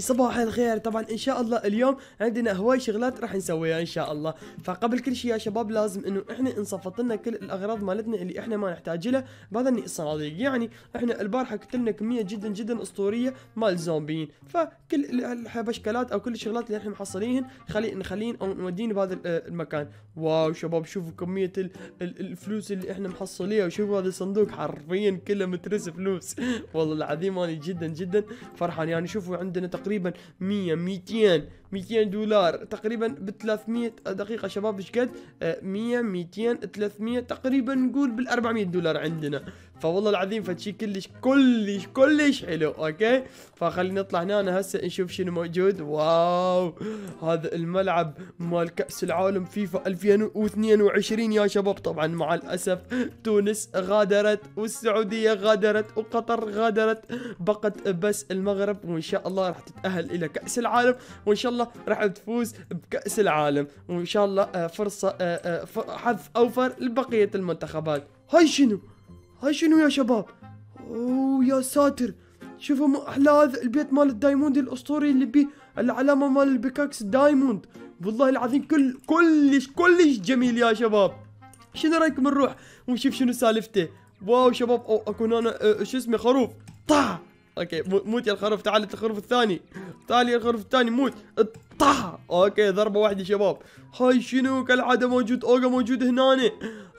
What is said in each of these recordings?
صباح الخير طبعا ان شاء الله اليوم عندنا هواي شغلات راح نسويها ان شاء الله فقبل كل شيء يا شباب لازم انه احنا انصفط لنا كل الاغراض مالتنا اللي احنا ما نحتاج لها بهذا الصناديق يعني احنا البارحه كتلنا كميه جدا جدا اسطوريه مال زومبيين فكل الحبشكلات او كل الشغلات اللي احنا محصلينهن خلي نخلين او نودين بهذا المكان واو شباب شوفوا كميه الفلوس اللي احنا محصليها وشوفوا هذا الصندوق حرفيا كله مترس فلوس والله العظيم انا جدا جدا فرحان يعني شوفوا عندنا تقريبا تقريبا 100 200 200 دولار تقريبا ب 300 دقيقه شباب ايش قد 100 200 300 تقريبا نقول بال 400 دولار عندنا فوالله العظيم فشي كلش كلش كلش حلو اوكي فخلينا نطلع هنا هسه نشوف شنو موجود واو هذا الملعب مال كاس العالم فيفا 2022 يا شباب طبعا مع الاسف تونس غادرت والسعوديه غادرت وقطر غادرت بقت بس المغرب وان شاء الله راح تتاهل الى كاس العالم وان شاء الله الله راح تفوز بكأس العالم وإن شاء الله آه، فرصة آه، آه، حظ أوفر لبقية المنتخبات هاي شنو هاي شنو يا شباب أوه يا ساتر شوفوا احلى هذا البيت مال الدايموند الاسطوري اللي بيه العلامه مال البيكاكس دايموند والله العظيم كل كلش كلش جميل يا شباب شنو رايكم نروح ونشوف شنو سالفته واو شباب او اكون انا شو اسمه خروف طاح اوكي موت يا الخروف تعال انت الخروف الثاني تعال يا الخروف الثاني موت طح اوكي ضربه واحده شباب هاي شنو كالعاده موجود اوجا موجود هنا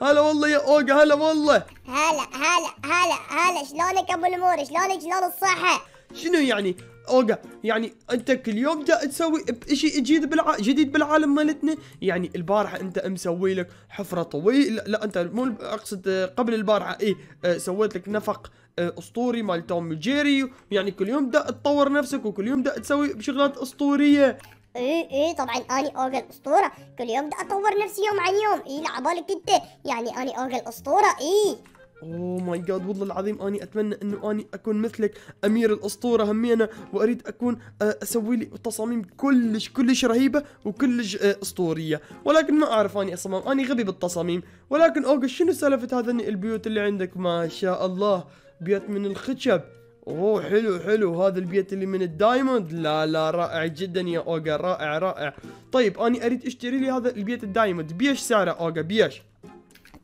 هلا والله يا اوجا هلا والله هلا هلا هلا هلا شلونك ابو المور شلونك شلون الصحه شنو يعني اوجا يعني انت كل يوم جا تسوي شيء جديد بالع... جديد بالعالم مالتنا يعني البارحه انت مسوي لك حفره طويله لا انت مو اقصد قبل البارحه اي آه، سويت لك نفق آه، اسطوري مال توم جيري يعني كل يوم دا تطور نفسك وكل يوم دا تسوي شغلات اسطوريه ايه ايه طبعا اني اوغل اسطوره كل يوم دا اطور نفسي يوم عن يوم اي لعبالك انت يعني اني اوغل اسطوره ايه اوه ماي جاد والله العظيم اني اتمنى انه اني اكون مثلك امير الاسطوره همينه واريد اكون آه، اسوي لي تصاميم كلش كلش رهيبه وكلش آه، اسطوريه ولكن ما اعرف اني اصمم اني غبي بالتصاميم ولكن اوجا شنو سالفه هذا البيوت اللي عندك ما شاء الله بيت من الخشب اوه حلو حلو هذا البيت اللي من الدايموند لا لا رائع جدا يا اوجا رائع رائع طيب انا اريد اشتري لي هذا البيت الدايموند بيش سعره اوجا بيش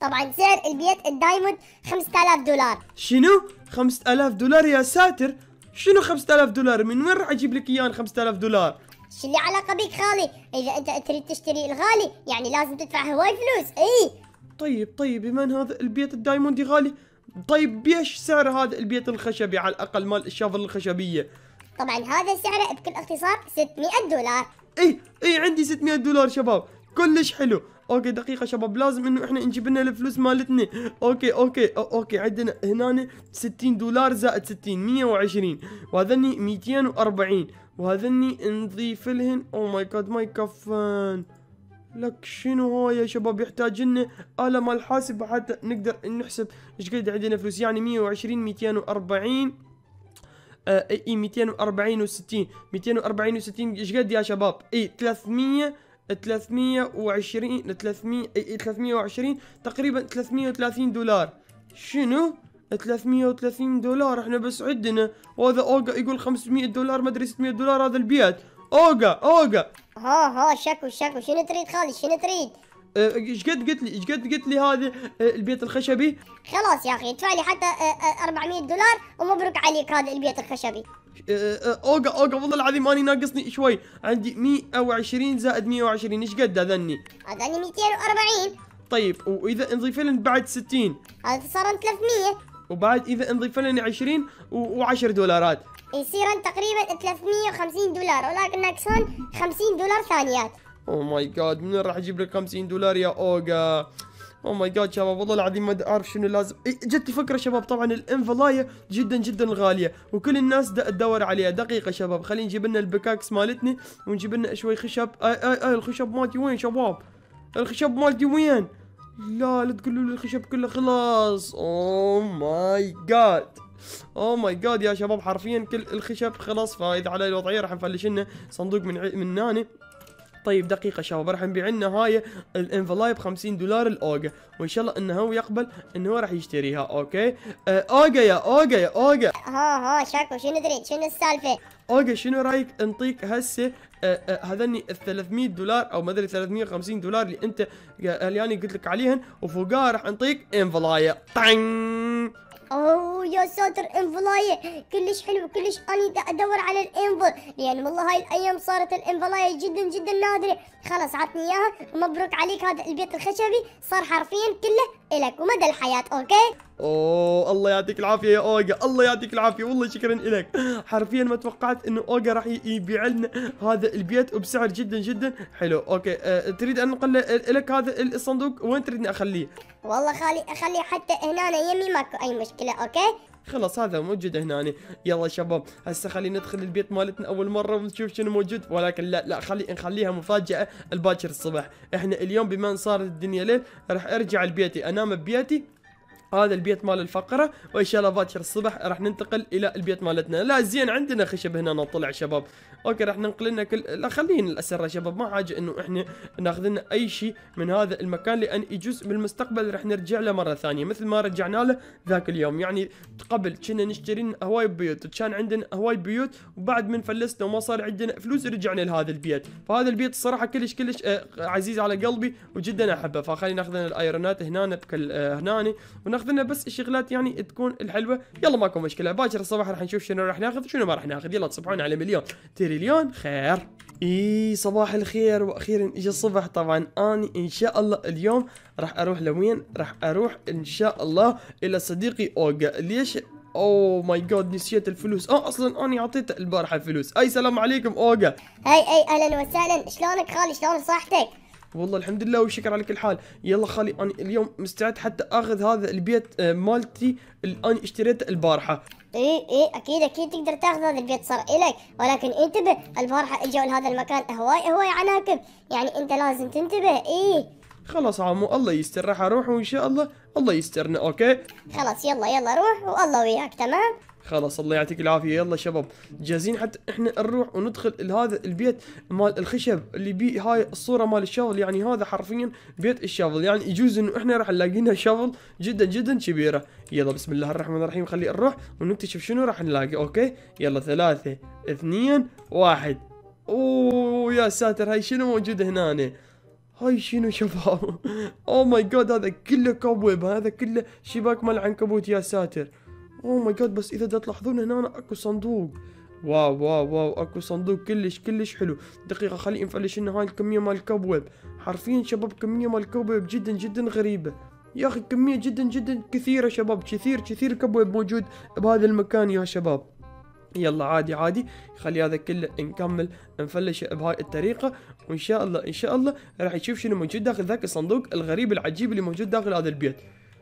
طبعا سعر البيت الدايموند 5000 دولار شنو 5000 دولار يا ساتر شنو 5000 دولار من وين راح اجيب لك اياه 5000 دولار شو اللي علاقه بيك خالي اذا انت تريد تشتري الغالي يعني لازم تدفع هواي فلوس اي طيب طيب بما هذا البيت الدايموندي غالي طيب بيش سعر هذا البيت الخشبي على الاقل مال الشافل الخشبيه طبعا هذا سعره بكل اختصار 600 دولار اي اي عندي 600 دولار شباب كلش حلو اوكي دقيقه شباب لازم انه احنا نجيب لنا الفلوس مالتنا اوكي اوكي اوكي عندنا هنا 60 دولار زائد 60 120 وهذني 240 وهذني نضيف لهن او ماي جاد ما يكفن لك شنو هو يا شباب يحتاج لنا آلة مال حاسب حتى نقدر نحسب ايش قد عندنا فلوس يعني 120 240 آه، اي 240 و60 240 و60 ايش قد يا شباب؟ اي 300 320 300 اي 320 تقريبا 330 دولار شنو؟ 330 دولار احنا بس عندنا وهذا اوجا يقول 500 دولار ما ادري 600 دولار هذا البيت اوجا اوجا ها ها شكو شكو شنو تريد خالد شنو تريد؟ أه، ايش قد قلت لي ايش قد قلت لي هذه أه، البيت الخشبي؟ خلاص يا اخي ادفع لي حتى 400 أه، دولار ومبروك عليك هذا البيت الخشبي. اوقع اوقع والله العظيم اني ناقصني شوي عندي 120 زائد 120 ايش قد اذني؟ اذني 240 طيب واذا نضيف لنا بعد 60 هذا صار 300 وبعد اذا نضيف لنا 20 و10 دولارات يصير تقريبا 350 دولار ولكن ناقصهن 50 دولار ثانيات او ماي جاد من راح اجيب لك 50 دولار يا اوجا او ماي جاد شباب والله العظيم ما اعرف شنو لازم جت الفكره شباب طبعا الانفلايه جدا جدا غاليه وكل الناس تدور عليها دقيقه شباب خلينا نجيب لنا البكاكس مالتنا ونجيب لنا شوي خشب اي اي اي الخشب مالتي وين شباب الخشب مالتي وين لا لا تقولوا لي الخشب كله خلاص او ماي جاد اوه ماي جاد يا شباب حرفيا كل الخشب خلص فاذا على الوضعيه راح نفلش لنا صندوق من ع... من هنا طيب دقيقه شباب راح نبيع لنا هاي الانفلايب 50 دولار الاوجا وان شاء الله انه هو يقبل انه هو راح يشتريها اوكي آه، اوجا يا اوجا يا اوجا ها ها شكو شنو تريد شنو السالفه اوجا شنو رايك نعطيك هسه آه، آه، هذني ال 300 دولار او ما ادري 350 دولار اللي انت اللي انا قلت لك عليهن وفوقها راح نعطيك انفلاي طنج اوه يا ساتر انفلاية كلش حلو كلش اني ادور على الانفل لان يعني والله هاي الايام صارت الانفلاية جدا جدا نادرة خلاص عطني اياها مبروك عليك هذا البيت الخشبي صار حرفيا كله الك ومدى الحياة اوكي اوه الله يعطيك العافيه يا اوجا الله يعطيك العافيه والله شكرا لك حرفيا ما توقعت انه اوجا راح يبيع لنا هذا البيت وبسعر جدا جدا حلو اوكي أه تريد ان نقل لك هذا الصندوق وين تريدني اخليه والله خالي اخليه حتى هنا يمي ماكو اي مشكله اوكي خلاص هذا موجود هنا يعني. يلا شباب هسه خلينا ندخل البيت مالتنا اول مره ونشوف شنو موجود ولكن لا لا خلي نخليها مفاجاه الباكر الصبح احنا اليوم بما ان صارت الدنيا ليل راح ارجع لبيتي انام ببيتي هذا البيت مال الفقره وان شاء الله باكر الصبح راح ننتقل الى البيت مالتنا لا زين عندنا خشب هنا طلع شباب اوكي راح ننقل لنا كل لا خلينا الاسره شباب ما حاجه انه احنا ناخذ لنا اي شيء من هذا المكان لان يجوز بالمستقبل راح نرجع له مره ثانيه مثل ما رجعنا له ذاك اليوم يعني قبل كنا نشتري هواي بيوت كان عندنا هواي بيوت وبعد من فلسنا وما صار عندنا فلوس رجعنا لهذا البيت فهذا البيت الصراحه كلش كلش آه، عزيز على قلبي وجدا احبه فخلينا ناخذ لنا الايرونات هنا بكل آه، هنا ناخذ لنا بس الشغلات يعني تكون الحلوه يلا ماكو مشكله باكر الصباح راح نشوف شنو راح ناخذ شنو ما راح ناخذ يلا تصبحون على مليون تريليون خير اي صباح الخير واخيرا اجى الصبح طبعا اني ان شاء الله اليوم راح اروح لوين راح اروح ان شاء الله الى صديقي اوجا ليش او ماي جاد نسيت الفلوس اه اصلا انا اعطيته البارحه فلوس اي سلام عليكم اوجا هاي اي اهلا وسهلا شلونك خالي شلون صحتك والله الحمد لله والشكر على كل حال يلا خالي انا اليوم مستعد حتى اخذ هذا البيت آه، مالتي اللي انا اشتريته البارحه ايه ايه اكيد اكيد تقدر تاخذ هذا البيت صار الك ولكن انتبه البارحه اجوا لهذا المكان هواي هواي عناكب يعني انت لازم تنتبه ايه خلاص عمو الله يستر راح اروح وان شاء الله الله يسترنا اوكي خلاص يلا يلا روح والله وياك تمام خلاص الله يعطيك العافيه يلا شباب جاهزين حتى احنا نروح وندخل لهذا البيت مال الخشب اللي بي هاي الصوره مال الشاول يعني هذا حرفيا بيت الشاول يعني يجوز انه احنا راح نلاقي لنا شاول جدا جدا كبيره يلا بسم الله الرحمن الرحيم خلي نروح ونكتشف شنو راح نلاقي اوكي يلا ثلاثه اثنين واحد اوه يا ساتر هاي شنو موجود هنا أنا. هاي شنو شباب او ماي جاد هذا كله كوبويب هذا كله شباك مال عنكبوت يا ساتر اوه ماي جاد بس اذا تلاحظون هنا اكو صندوق واو واو واو اكو صندوق كلش كلش حلو دقيقة خلي نفلش هنا هاي الكمية مال كبوب حرفيا شباب كمية مال كبوب جدا جدا غريبة يا اخي كمية جدا جدا كثيرة شباب كثير كثير كبوب موجود بهذا المكان يا شباب يلا عادي عادي خلي هذا كله نكمل نفلش بهاي الطريقة وان شاء الله ان شاء الله راح نشوف شنو موجود داخل ذاك الصندوق الغريب العجيب اللي موجود داخل هذا البيت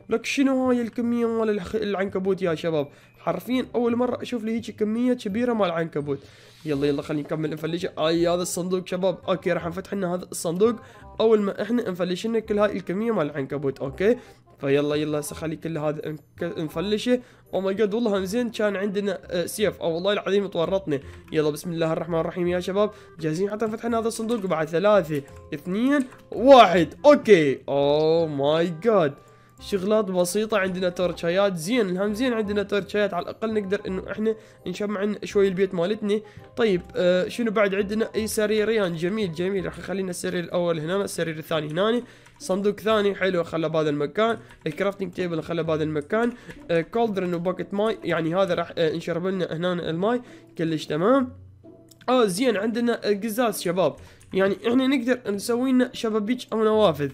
لك شنو هاي الكميه مال العنكبوت يا شباب حرفيا اول مره اشوف لي هيجي كميه كبيره مال العنكبوت يلا يلا خلينا نكمل نفلش اي هذا الصندوق شباب اوكي راح نفتح لنا هذا الصندوق اول ما احنا نفلش لنا كل هاي الكميه مال العنكبوت اوكي فيلا يلا هسه خلي كل هذا نفلشه او ماي جاد والله زين كان عندنا آه، سيف او والله العظيم تورطني يلا بسم الله الرحمن الرحيم يا شباب جاهزين حتى فتحنا هذا الصندوق بعد ثلاثة اثنين واحد اوكي او ماي جاد شغلات بسيطة عندنا تورتشايات زين الهم زين عندنا تورتشايات على الأقل نقدر إنه إحنا نشمع عن شوي البيت مالتنا طيب آه شنو بعد عندنا أي سريرين جميل جميل راح خلينا السرير الأول هنا السرير الثاني هنا صندوق ثاني حلو خله بهذا المكان الكرافتنج تيبل خله بهذا المكان آه كولدرن وباكت ماي يعني هذا راح آه نشرب لنا هنا الماي كلش تمام اه زين عندنا آه، قزاز شباب يعني احنا نقدر نسوي لنا شبابيك او نوافذ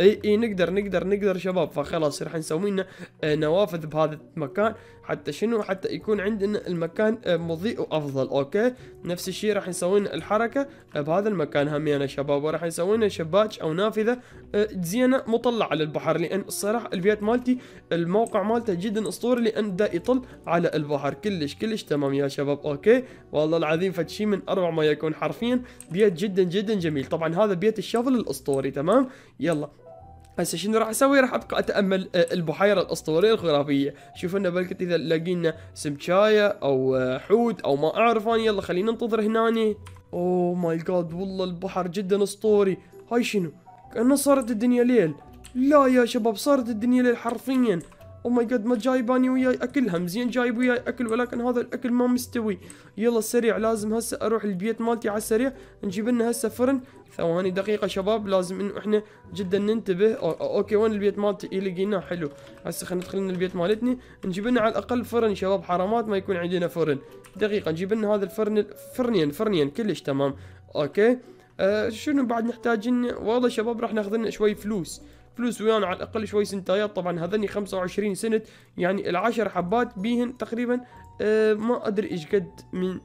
اي اي نقدر نقدر نقدر شباب فخلاص راح نسوي لنا آه، نوافذ بهذا المكان حتى شنو حتى يكون عندنا المكان آه، مضيء وافضل اوكي نفس الشيء راح نسوي لنا الحركه آه، بهذا المكان يا شباب وراح نسوي لنا شباك او نافذه زينه مطلعه البحر لان الصراحه البيت مالتي الموقع مالته جدا اسطوري لان دا يطل على البحر كلش كلش تمام يا شباب اوكي والله العظيم فتشي من اروع ما يكون حرفيا بيت جدا جدا جميل طبعا هذا بيت الشافل الاسطوري تمام يلا هسه شنو راح اسوي راح ابقى اتامل آه، البحيره الاسطوريه الخرافيه شوف لنا بلكت اذا لقينا سمشايه او آه، حوت او ما اعرف انا يلا خلينا ننتظر هنا اوه ماي جاد والله البحر جدا اسطوري هاي شنو كانه صارت الدنيا ليل لا يا شباب صارت الدنيا ليل حرفيا او ماي جاد ما جايب وياي اكل هم زين جايب وياي اكل ولكن هذا الاكل ما مستوي يلا سريع لازم هسه اروح البيت مالتي على السريع نجيب لنا هسه فرن ثواني دقيقة شباب لازم انه احنا جدا ننتبه أو اوكي وين البيت مالتي اي لقيناه حلو هسه خلينا ندخل البيت مالتني نجيب لنا على الاقل فرن شباب حرامات ما يكون عندنا فرن دقيقة نجيب لنا هذا الفرن فرنين فرنين كلش تمام اوكي آه شنو بعد نحتاج لنا والله شباب راح ناخذ لنا شوي فلوس فلوس ويانا على الاقل شوي سنتايات طبعا هذني 25 سنت يعني العشر حبات بيهن تقريبا أه ما ادري ايش قد من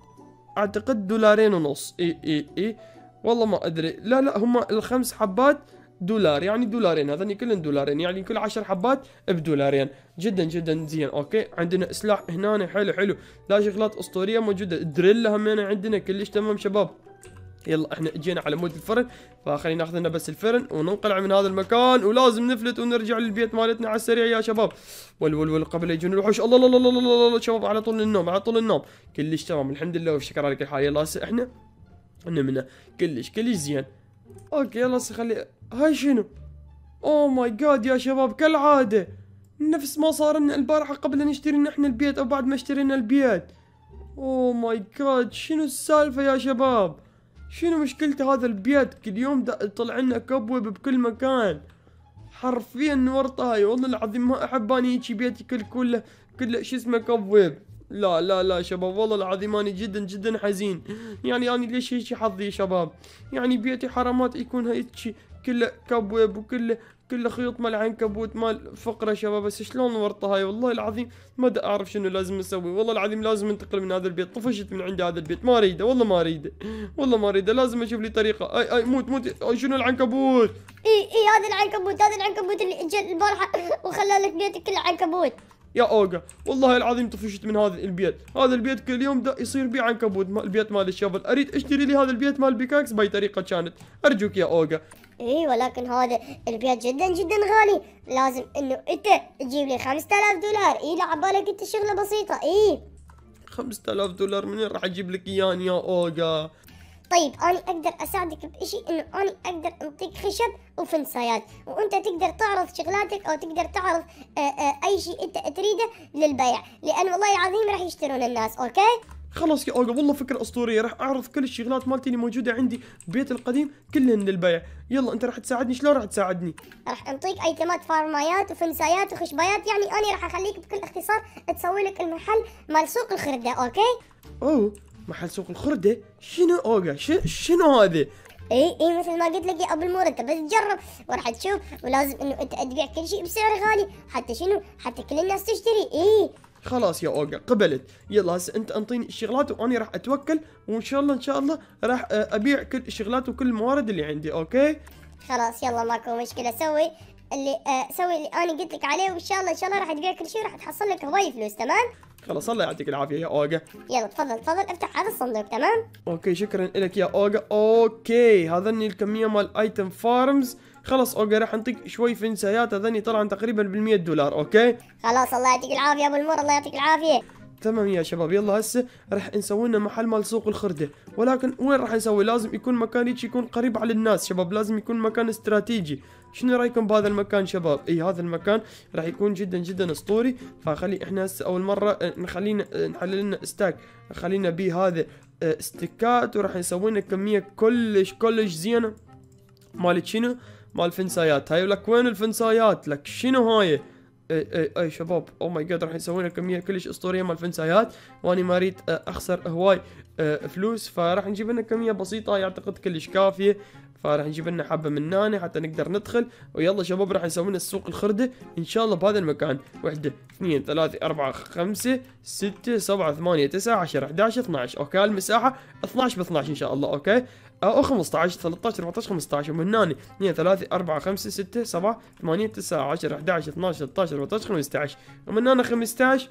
اعتقد دولارين ونص اي اي اي والله ما ادري لا لا هم الخمس حبات دولار يعني دولارين هذني كلن دولارين يعني كل عشر حبات بدولارين جدا جدا زين اوكي عندنا سلاح هنا حلو حلو لا شغلات اسطوريه موجوده دريل هم عندنا كلش تمام شباب يلا احنا اجينا على مود الفرن فخلينا ناخذ لنا بس الفرن وننقلع من هذا المكان ولازم نفلت ونرجع للبيت مالتنا على السريع يا شباب والول وال قبل يجون الوحوش الله الله الله الله الله شباب على طول النوم على طول النوم كلش تمام الحمد لله وشكرا لك حال يلا هسه احنا نمنا كلش كلش زين اوكي يلا خلي هاي شنو او ماي جاد يا شباب كالعاده نفس ما صار لنا البارحه قبل ان نشتري نحن البيت او بعد ما اشترينا البيت او ماي جاد شنو السالفه يا شباب شنو مشكلة هذا البيت كل يوم طلع لنا كبوب بكل مكان حرفيا ورطة هاي والله العظيم ما احب اني هيجي بيتي كل كله كله شو اسمه كبوب لا لا لا شباب والله العظيم اني جدا جدا حزين يعني أنا ليش هيك حظي يا شباب يعني بيتي حرامات يكون هيك كله كبوب وكله كله خيوط مال عنكبوت مال فقره شباب بس شلون ورطه هاي والله العظيم ما ادري اعرف شنو لازم اسوي والله العظيم لازم انتقل من هذا البيت طفشت من عندي هذا البيت ما اريده والله ما اريده والله ما اريده لازم اشوف لي طريقه اي اي موت موت اي شنو العنكبوت اي اي هذا العنكبوت هذا العنكبوت اللي اجى البارحه وخلى لك بيتك كله عنكبوت يا اوجا والله العظيم طفشت من هذا البيت هذا البيت كل يوم ده يصير بي عنكبوت البيت مال الشفل اريد اشتري لي هذا البيت مال بيكاكس باي طريقه كانت ارجوك يا اوجا اي ولكن هذا البيت جدا جدا غالي لازم انه انت تجيب لي 5000 دولار اي لا عبالك انت شغله بسيطه اي 5000 دولار منين راح اجيب لك اياهم يا اوجا طيب انا اقدر اساعدك بشيء انه انا اقدر انطيك خشب وفنسايات وانت تقدر تعرض شغلاتك او تقدر تعرض آآ آه، آآ آه، اي شيء انت تريده للبيع لان والله العظيم راح يشترون الناس اوكي خلاص يا اوجا والله فكره اسطوريه راح اعرض كل الشغلات مالتي اللي موجوده عندي بيت القديم كلهن للبيع يلا انت راح تساعدني شلون راح تساعدني راح انطيك ايتمات فارمايات وفنسايات وخشبايات يعني انا راح اخليك بكل اختصار تسوي لك المحل مال سوق الخرده اوكي اوه محل سوق الخردة شنو اوغا شنو هذا اي اي مثل ما قلت لك يا ابو المور انت بس تجرب وراح تشوف ولازم انه انت تبيع كل شيء بسعر غالي حتى شنو حتى كل الناس تشتري اي خلاص يا اوجا قبلت يلا هسه انت انطيني الشغلات وانا راح اتوكل وان شاء الله ان شاء الله راح آه، ابيع كل الشغلات وكل الموارد اللي عندي اوكي خلاص يلا ماكو مشكله سوي اللي آه، سوي اللي انا قلت لك عليه وان شاء الله ان شاء الله راح تبيع كل شيء راح تحصل لك هواي فلوس تمام خلاص الله يعطيك العافيه يا اوجا يلا تفضل تفضل افتح هذا الصندوق تمام اوكي شكرا لك يا اوجا اوكي هذني الكميه مال ايتم فارمز خلاص اوجا راح نعطيك شوي فنسيات هذني طلعن تقريبا بال100 دولار اوكي خلاص الله يعطيك العافيه ابو المر الله يعطيك العافيه تمام يا شباب يلا هسه راح نسوي لنا محل مال سوق الخرده ولكن وين راح نسوي لازم يكون مكان هيك يكون قريب على الناس شباب لازم يكون مكان استراتيجي شنو رايكم بهذا المكان شباب اي هذا المكان راح يكون جدا جدا اسطوري فخلي احنا هسه اول مره آه، نخلينا آه، نحلل لنا ستاك خلينا به هذا آه، استكات وراح نسوي لنا كميه كلش كلش زينه مالت شنو مال فنسايات هاي لك وين الفنسايات لك شنو هاي اي اي اي شباب او ماي جاد راح يسوون كميه كلش اسطوريه مال فنسايات واني ما اريد إيه، اخسر هواي إيه، فلوس فراح نجيب لنا كميه بسيطه يعتقد كلش كافيه فراح نجيب لنا حبه من هنا حتى نقدر ندخل ويلا شباب راح نسوي لنا السوق الخرده ان شاء الله بهذا المكان وحده اثنين ثلاثة أربعة خمسة ستة سبعة ثمانية تسعة 10 11 12 اوكي المساحة 12 ب 12 ان شاء الله اوكي او 15 13 14 15 ومن هنا 2 3 4 5 6 7 8 9 10 11 12 13 14 15 ومن هنا 15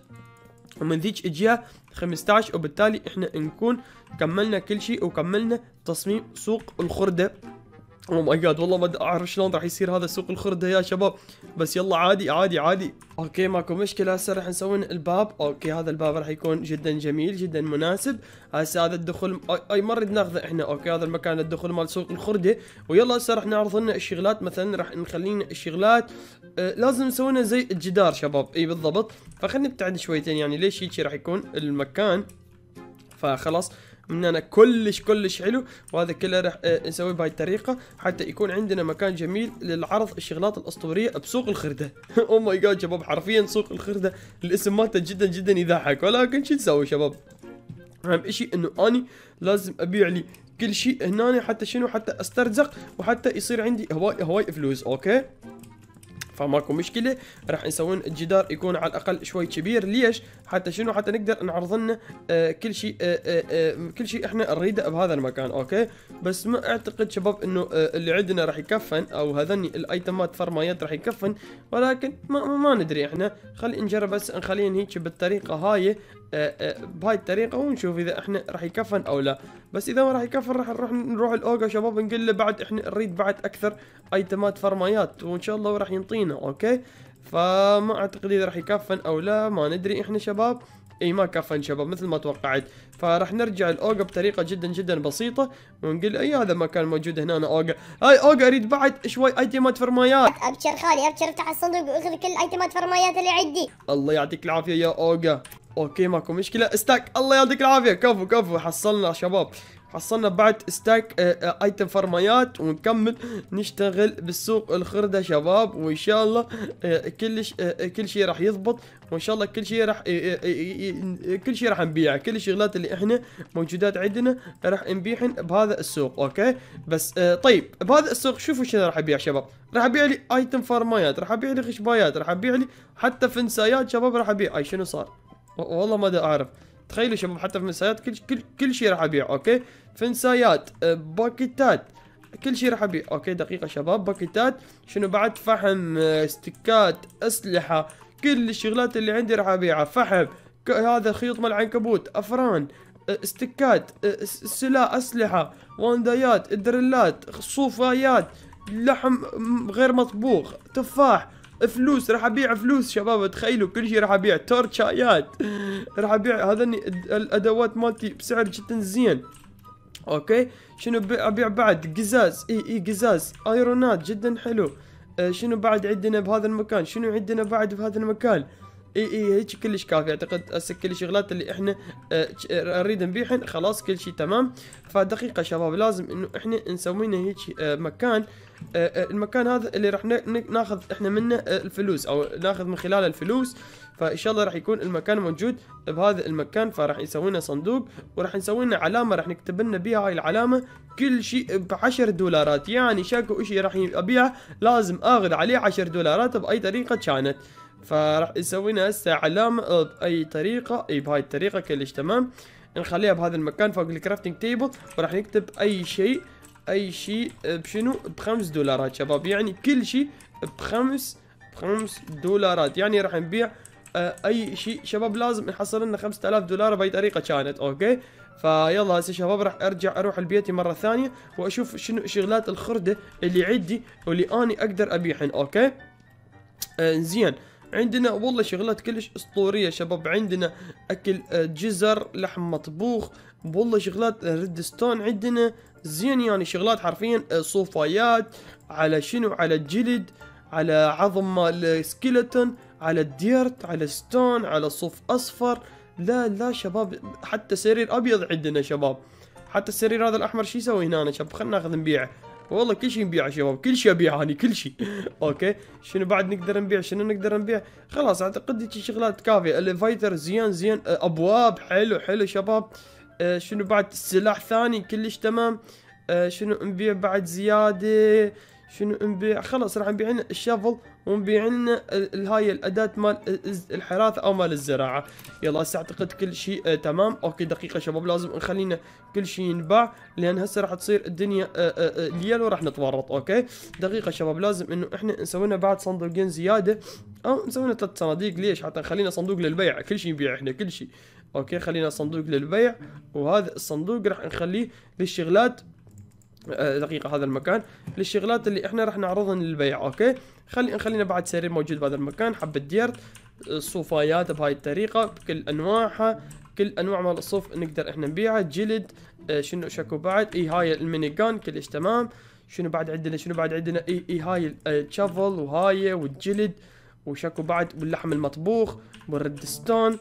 ومن ذيك اجيها 15 وبالتالي احنا نكون كملنا كل شيء وكملنا تصميم سوق الخردة او ماي جاد والله ما اعرف شلون راح يصير هذا سوق الخردة يا شباب بس يلا عادي عادي عادي اوكي ماكو مشكلة هسه راح نسوي الباب اوكي هذا الباب راح يكون جدا جميل جدا مناسب هسه هذا الدخول اي مرة ناخذه احنا اوكي هذا المكان الدخول مال سوق الخردة ويلا هسه راح نعرض لنا الشغلات مثلا راح نخلينا الشغلات آه لازم نسوي لنا زي الجدار شباب اي بالضبط فخلينا نبتعد شويتين يعني ليش هيك راح يكون المكان فخلاص مننا كلش كلش حلو وهذا كله راح آه، نسويه بهاي الطريقه حتى يكون عندنا مكان جميل للعرض الشغلات الاسطوريه بسوق الخرده او ماي جاد شباب حرفيا سوق الخرده الاسم مالته جدا جدا يضحك ولكن شو نسوي شباب اهم شيء انه اني لازم ابيع لي كل شيء هنا حتى شنو حتى استرزق وحتى يصير عندي هواي هواي فلوس اوكي فماكو مشكله راح نسوون الجدار يكون على الاقل شوي كبير ليش حتى شنو حتى نقدر نعرض لنا آه، كل شيء آه، آه، كل شيء احنا نريده بهذا المكان اوكي بس ما اعتقد شباب انه اللي عندنا راح يكفن او هذني الايتمات فرمايات راح يكفن ولكن ما, ما ندري احنا خلي نجرب بس نخلين هيك بالطريقه هاي بهاي الطريقه ونشوف اذا احنا راح يكفن او لا بس اذا ما راح يكفن راح نروح نروح الاوجا شباب نقول له بعد احنا نريد بعد اكثر ايتمات فرمايات وان شاء الله راح ينطينا هنا اوكي فما اعتقد اذا راح يكفن او لا ما ندري احنا شباب اي ما كفن شباب مثل ما توقعت فراح نرجع الاوجا بطريقه جدا جدا بسيطه ونقول اي هذا ما كان موجود هنا اوجا هاي اوجا اريد بعد شوي ايتمات فرمايات ابشر خالي ابشر افتح الصندوق واخذ كل ايتمات فرمايات اللي عندي الله يعطيك العافيه يا اوجا اوكي ماكو مشكله استاك الله يعطيك العافيه كفو كفو حصلنا شباب حصلنا بعد ستاك ايتم آه، آه، فرمايات ونكمل نشتغل بالسوق الخردة شباب وان شاء الله آه، كلش كل شيء راح يضبط وان شاء الله كل شيء راح كل شيء راح نبيعه كل الشغلات اللي احنا موجودات عندنا راح نبيعهن بهذا السوق اوكي بس طيب بهذا السوق شوفوا شنو راح ابيع شباب راح ابيع لي ايتم فرمايات راح ابيع لي خشبايات راح ابيع لي حتى فنسايات شباب راح ابيع اي شنو صار والله ما ادري اعرف تخيلوا شباب حتى في كل كل كل شيء راح ابيع اوكي فنسايات آه، باكيتات كل شيء راح ابيع اوكي دقيقه شباب باكيتات شنو بعد فحم استكات آه، اسلحه كل الشغلات اللي عندي راح ابيعها فحم هذا خيوط مال عنكبوت افران استكات آه، سلا اسلحه واندايات درلات صوفايات لحم غير مطبوخ تفاح فلوس راح ابيع فلوس شباب تخيلوا كل شيء راح ابيع تورتشايات راح ابيع هذا الادوات مالتي بسعر جدا زين اوكي شنو ابيع بعد قزاز اي اي قزاز ايرونات جدا حلو آه، شنو بعد عندنا بهذا المكان شنو عندنا بعد بهذا المكان اي اي هيك كلش كافي اعتقد هسه كل الشغلات اللي احنا آه، نريد اه نبيعهن خلاص كل شيء تمام فدقيقه شباب لازم انه احنا نسوي لنا هيك اه مكان آه،, اه المكان هذا اللي راح ناخذ احنا منه آه، الفلوس او ناخذ من خلاله الفلوس فان شاء الله راح يكون المكان موجود بهذا المكان فراح يسوي لنا صندوق وراح نسوي لنا علامه راح نكتب لنا بها هاي العلامه كل شيء ب 10 دولارات يعني شاكو شيء راح ابيعه لازم اخذ عليه 10 دولارات باي طريقه كانت فراح نسوي لنا هسه علامه باي طريقه اي بهاي الطريقه كلش تمام نخليها بهذا المكان فوق الكرافتنج تيبل وراح نكتب اي شيء اي شيء آه، بشنو بخمس دولارات شباب يعني كل شيء بخمس بخمس دولارات يعني راح نبيع آه، اي شيء شباب لازم نحصل لنا 5000 دولار باي طريقه كانت اوكي فيلا هسه شباب راح ارجع اروح لبيتي مره ثانيه واشوف شنو شغلات الخرده اللي عندي واللي اني اقدر ابيعهن اوكي آه زين عندنا والله شغلات كلش اسطوريه شباب عندنا اكل آه، جزر لحم مطبوخ والله شغلات آه، ريدستون عندنا زين يعني شغلات حرفيا آه، صوفايات على شنو على الجلد على عظم مال على الديرت على ستون على صوف اصفر لا لا شباب حتى سرير ابيض عندنا شباب حتى السرير هذا الاحمر شو يسوي هنا شباب خلنا ناخذ نبيعه والله كل شيء نبيعه شباب كل شيء ابيعه هني كل شيء اوكي شنو بعد نقدر نبيع شنو نقدر نبيع خلاص اعتقد هيك شغلات كافيه الفايتر زين زين ابواب حلو حلو شباب أه شنو بعد السلاح ثاني كلش تمام أه شنو نبيع بعد زياده شنو نبيع خلاص راح نبيع لنا الشافل ونبيع لنا هاي الاداه مال الحراثه او مال الزراعه يلا هسه اعتقد كل شيء آه تمام اوكي دقيقه شباب لازم نخلينا كل شيء ينباع لان هسه راح تصير الدنيا آه،, آه آه ليل وراح نتورط اوكي دقيقه شباب لازم انه احنا نسوي لنا بعد صندوقين زياده او نسوي لنا ثلاث صناديق ليش حتى نخلينا صندوق للبيع كل شيء نبيع احنا كل شيء اوكي خلينا صندوق للبيع وهذا الصندوق راح نخليه للشغلات آه، دقيقه هذا المكان للشغلات اللي احنا راح نعرضهم للبيع اوكي خلي خلينا بعد سرير موجود بهذا المكان حبه ديرت صوفايات بهاي الطريقه بكل انواعها كل انواع مال الصوف نقدر احنا نبيعه جلد آه، شنو شكو بعد اي هاي الميني جان كلش تمام شنو بعد عندنا شنو بعد عندنا اي اي هاي الشافل آه، وهاي والجلد وشكو بعد واللحم المطبوخ والريد ستون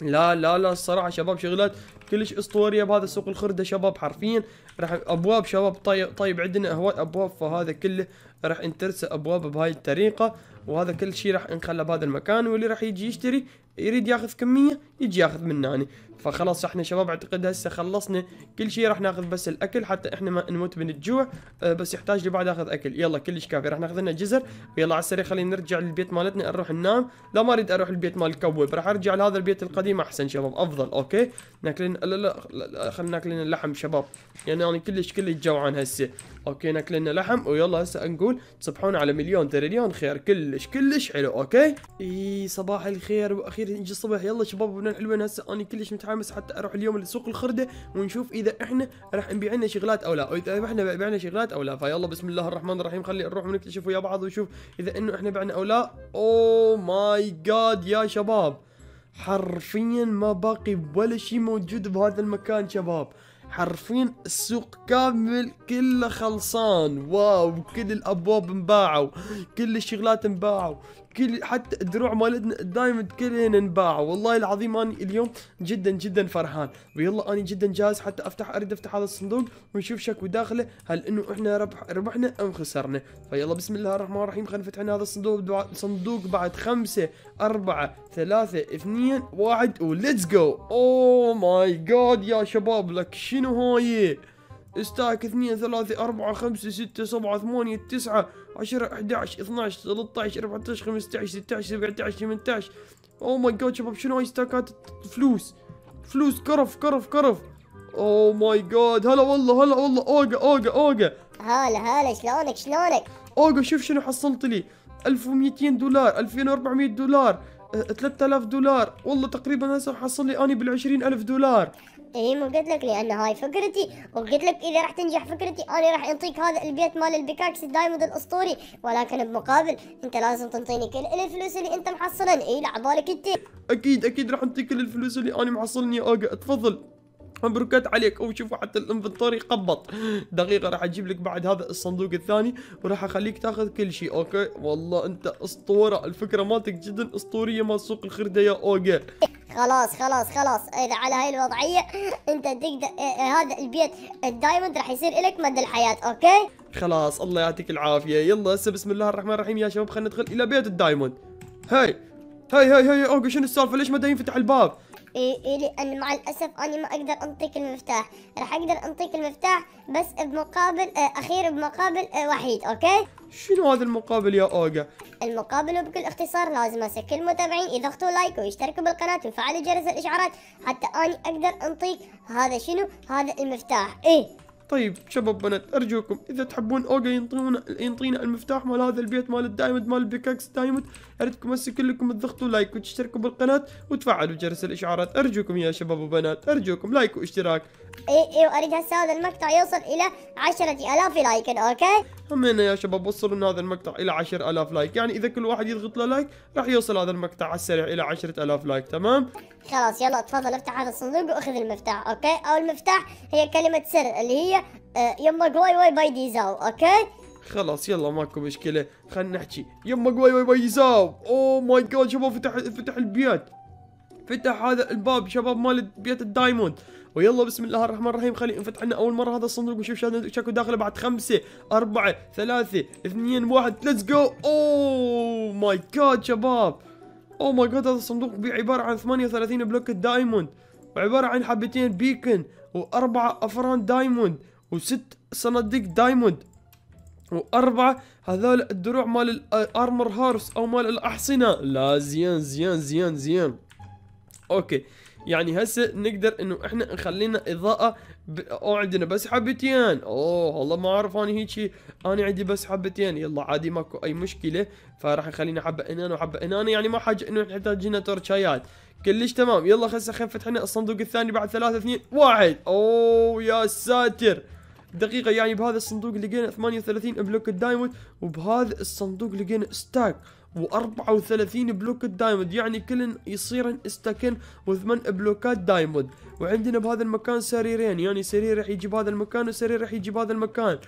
لا لا لا الصراحه شباب شغلات كلش اسطوريه بهذا السوق الخرده شباب حرفيا راح ابواب شباب طيب طيب عندنا هواي ابواب فهذا كله راح انترسى ابواب بهاي الطريقه وهذا كل شيء راح نخله بهذا المكان واللي راح يجي يشتري يريد ياخذ كميه يجي ياخذ مناني فخلاص احنا شباب اعتقد هسه خلصنا كل شيء راح ناخذ بس الاكل حتى احنا ما نموت من الجوع أه، بس يحتاج لي بعد اخذ اكل يلا كلش كافي راح ناخذ لنا جزر ويلا على السريع خلينا نرجع للبيت مالتنا نروح ننام لا ما اريد اروح البيت مال الكوب راح ارجع لهذا البيت القديم احسن شباب افضل اوكي ناكل لا لا, لا خلينا ناكل لنا لحم شباب يعني انا كلش كلش جوعان هسه اوكي ناكل لنا لحم ويلا هسه نقول تصبحون على مليون تريليون خير كلش كلش حلو اوكي اي صباح الخير واخيرا بكير نجي الصبح يلا شباب وبنات حلوين هسه انا كلش متحمس حتى اروح اليوم لسوق الخرده ونشوف اذا احنا راح نبيع لنا شغلات او لا واذا احنا بعنا شغلات او لا فيلا بسم الله الرحمن الرحيم خلي نروح ونكتشف ويا بعض ونشوف اذا انه احنا بعنا او لا او ماي جاد يا شباب حرفيا ما باقي ولا شيء موجود بهذا المكان شباب حرفيا السوق كامل كله خلصان واو كل الابواب انباعوا كل الشغلات انباعوا كل حتى الدروع مالتنا الدايموند كلهن انباع والله العظيم انا اليوم جدا جدا فرحان ويلا اني جدا جاهز حتى افتح اريد افتح هذا الصندوق ونشوف شكو داخله هل انه احنا ربح ربحنا ام خسرنا فيلا بسم الله الرحمن الرحيم خلينا نفتح هذا الصندوق صندوق بعد خمسة أربعة ثلاثة اثنين واحد وليتس جو اوه ماي جاد يا شباب لك شنو هاي ستاك اثنين ثلاثة أربعة خمسة ستة سبعة ثمانية تسعة عشرة خمسة اثناش ستة أربعتاش سبعة ستاش ثمانية ثمنتاش أو ماي جاد شباب شنو هاي ستاكات فلوس فلوس كرف كرف كرف أو ماي جاد هلا والله هلا والله اوجا اوجا اوجا هلا هلا شلونك شلونك اوجا شوف شنو حصلت لي 1200 دولار 2400 دولار 3000 أه، دولار والله تقريبا هسه حصل لي اني بال 20000 دولار اي ما قلت لك لان هاي فكرتي وقلت لك اذا راح تنجح فكرتي انا راح انطيك هذا البيت مال البيكاكس الدايموند الاسطوري ولكن بمقابل انت لازم تعطيني كل الفلوس اللي انت محصلن اي لا عبالك انت اكيد اكيد راح انطيك كل الفلوس اللي انا محصلني يا اجا تفضل مبروكات عليك او شوفوا حتى الانفنتوري قبط دقيقة راح اجيب لك بعد هذا الصندوق الثاني وراح اخليك تاخذ كل شيء اوكي والله انت اسطورة الفكرة مالتك جدا اسطورية مال سوق الخردة يا اوجا خلاص خلاص خلاص اذا على هاي الوضعيه انت تقدر إيه، هذا البيت الدايموند راح يصير لك مدى الحياه اوكي خلاص الله يعطيك العافيه يلا هسه بسم الله الرحمن الرحيم يا شباب خلينا ندخل الى بيت الدايموند هاي هاي هاي هاي اوكي شنو السالفه ليش ما دا ينفتح الباب إيه،, إيه لأن مع الأسف أنا ما أقدر أنطيك المفتاح راح أقدر أنطيك المفتاح بس بمقابل آه أخير بمقابل آه وحيد أوكي شنو هذا المقابل يا أوجا؟ المقابل بكل اختصار لازم أسكي المتابعين يضغطوا لايك ويشتركوا بالقناة وفعلوا جرس الإشعارات حتى أنا أقدر أنطيك هذا شنو؟ هذا المفتاح إيه طيب شباب بنات ارجوكم اذا تحبون اوجا ينطينا ينطينا المفتاح مال هذا البيت مال الدايمود مال البيكاكس دايمود اريدكم هسه كلكم تضغطوا لايك وتشتركوا بالقناه وتفعلوا جرس الاشعارات ارجوكم يا شباب وبنات ارجوكم لايك واشتراك إيه، إيه، واريد هسه هذا المقطع يوصل الى 10000 لايك اوكي همينا يا شباب وصلوا ان هذا المقطع الى 10000 لايك يعني اذا كل واحد يضغط له لايك راح يوصل هذا المقطع على السريع الى 10000 لايك تمام خلاص يلا تفضل افتح هذا الصندوق واخذ المفتاح اوكي او المفتاح هي كلمه سر اللي هي آه، يمك واي واي باي ديزاو اوكي خلاص يلا ماكو مشكله خلينا نحكي يمك واي واي باي ديزاو اوه ماي جاد شباب فتح فتح البيت فتح هذا الباب شباب مال بيت الدايموند ويلا بسم الله الرحمن الرحيم خلي نفتح لنا اول مره هذا الصندوق ونشوف شكو داخله بعد خمسة أربعة ثلاثة اثنين واحد ليتس جو اوه ماي جاد شباب اوه ماي جاد هذا الصندوق عبارة عن 38 بلوك دايموند وعبارة عن حبتين بيكن وأربعة أفران دايموند وست صناديق دايموند وأربعة هذول الدروع مال الأرمر هارس أو مال الأحصنة لا زين زين زين زين أوكي يعني هسه نقدر انه احنا نخلينا اضاءه ب... او عندنا بس حبتين اوه والله ما اعرف انا هيك انا عندي بس حبتين يلا عادي ماكو اي مشكله فراح نخلينا حبه هنا وحبه هنا يعني ما حاجه انه نحتاج لنا تورشايات كلش تمام يلا هسه خلينا نفتح الصندوق الثاني بعد ثلاثة اثنين واحد اوه يا ساتر دقيقة يعني بهذا الصندوق لقينا 38 بلوك الدايموند وبهذا الصندوق لقينا ستاك و34 بلوك دايموند يعني كل يصيرن استكن وثمان بلوكات دايموند وعندنا بهذا المكان سريرين يعني سرير راح يجي بهذا المكان وسرير راح يجي بهذا المكان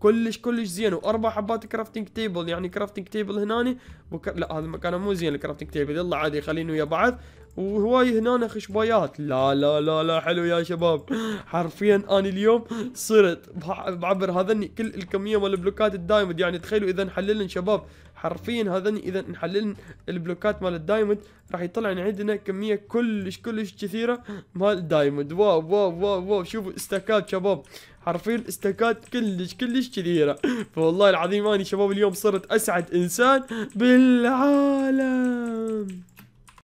كلش كلش زين واربع حبات كرافتنج تيبل يعني كرافتنج تيبل هنا وك... لا هذا المكان مو زين الكرافتنج تيبل يلا عادي خلينا ويا بعض وهواي هنا خشبايات لا لا لا لا حلو يا شباب حرفيا انا اليوم صرت بعبر هذني كل الكميه مال البلوكات الدايموند يعني تخيلوا اذا حللن شباب حرفيا هذن اذا نحلل البلوكات مال الدايموند راح يطلع عندنا كميه كلش كلش كثيره مال الدايموند واو واو واو واو شوفوا استكات شباب حرفيا استكات كلش كلش كثيره فوالله العظيم اني شباب اليوم صرت اسعد انسان بالعالم